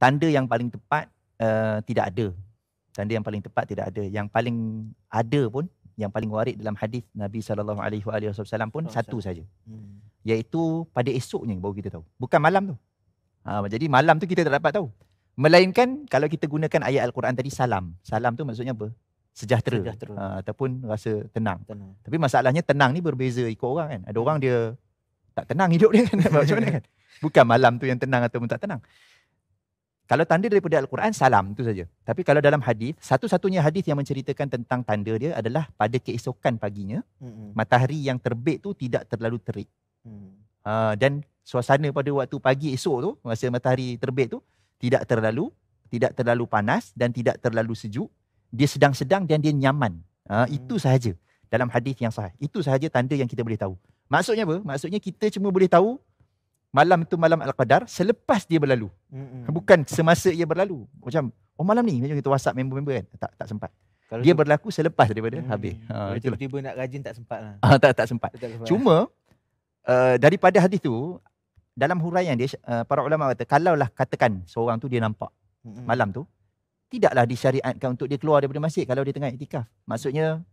tanda yang paling tepat uh, tidak ada. Tanda yang paling tepat tidak ada. Yang paling ada pun yang paling warid dalam hadis Nabi saw pun oh, satu saja. Hmm. Iaitu pada esoknya baru kita tahu. Bukan malam tu. Ha, jadi malam tu kita tak dapat tahu. Melainkan kalau kita gunakan ayat al-Quran tadi salam. Salam tu maksudnya apa? Sejahtera. Sejahtera. Ha, ataupun rasa tenang. tenang. Tapi masalahnya tenang ni berbeza ikut orang kan. Ada orang hmm. dia tak tenang hidup dia kan. Macam mana kan? Bukan malam tu yang tenang ataupun tak tenang. Kalau tanda daripada Al-Quran, salam. Itu saja. Tapi kalau dalam hadis, satu-satunya hadis yang menceritakan tentang tanda dia adalah pada keesokan paginya, mm-hmm. matahari yang terbit tu tidak terlalu terik. Mm-hmm. Uh, dan suasana pada waktu pagi esok tu, masa matahari terbit tu, tidak terlalu tidak terlalu panas dan tidak terlalu sejuk. Dia sedang-sedang dan dia nyaman. Uh, mm-hmm. Itu sahaja dalam hadis yang sahih. Itu sahaja tanda yang kita boleh tahu. Maksudnya apa? Maksudnya kita cuma boleh tahu malam itu malam al-qadar selepas dia berlalu mm-hmm. bukan semasa ia berlalu macam oh malam ni macam kita whatsapp member-member kan tak tak sempat kalau dia tu, berlaku selepas daripada mm, habis ha itulah. tiba-tiba nak rajin tak sempatlah ha, ah, tak tak sempat, tak sempat. cuma uh, daripada hadis tu dalam huraian dia uh, para ulama kata kalaulah katakan seorang tu dia nampak mm-hmm. malam tu tidaklah disyariatkan untuk dia keluar daripada masjid kalau dia tengah iktikaf maksudnya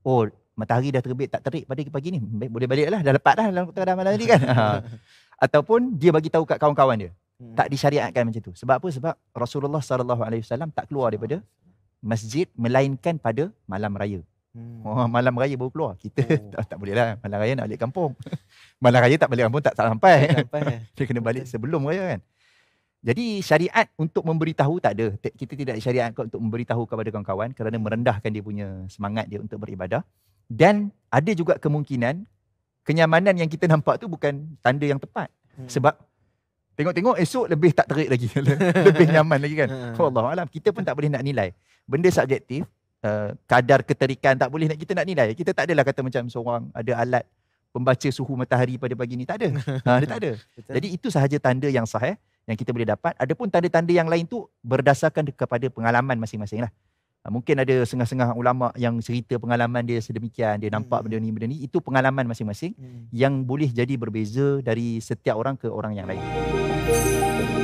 oh matahari dah terbit tak terik pada pagi ni boleh balik lah dah lepatlah dalam kota malam ni kan ha ataupun dia bagi tahu kat kawan-kawan dia. Hmm. Tak disyariatkan macam tu. Sebab apa? Sebab Rasulullah sallallahu alaihi wasallam tak keluar daripada masjid melainkan pada malam raya. Hmm. Oh, malam raya baru keluar. Kita oh. tak, tak boleh lah. Malam raya nak balik kampung. malam raya tak balik kampung tak, tak sampai. Tak sampai. Ya. dia kena balik sebelum raya kan. Jadi syariat untuk memberitahu tak ada. Kita tidak syariat kok untuk memberitahu kepada kawan-kawan kerana merendahkan dia punya semangat dia untuk beribadah. Dan ada juga kemungkinan kenyamanan yang kita nampak tu bukan tanda yang tepat hmm. sebab tengok-tengok esok lebih tak terik lagi lebih nyaman lagi kan hmm. Allah alam kita pun tak boleh nak nilai benda subjektif uh, kadar keterikan tak boleh nak kita nak nilai kita tak adalah kata macam seorang ada alat pembaca suhu matahari pada pagi ni tak ada ha dia tak ada jadi itu sahaja tanda yang sah eh yang kita boleh dapat adapun tanda-tanda yang lain tu berdasarkan kepada pengalaman masing-masing lah. Ah, mungkin ada setengah-setengah ulama yang cerita pengalaman dia sedemikian dia nampak hmm. benda ni benda ni itu pengalaman masing-masing hmm. yang boleh jadi berbeza dari setiap orang ke orang yang lain. Hmm.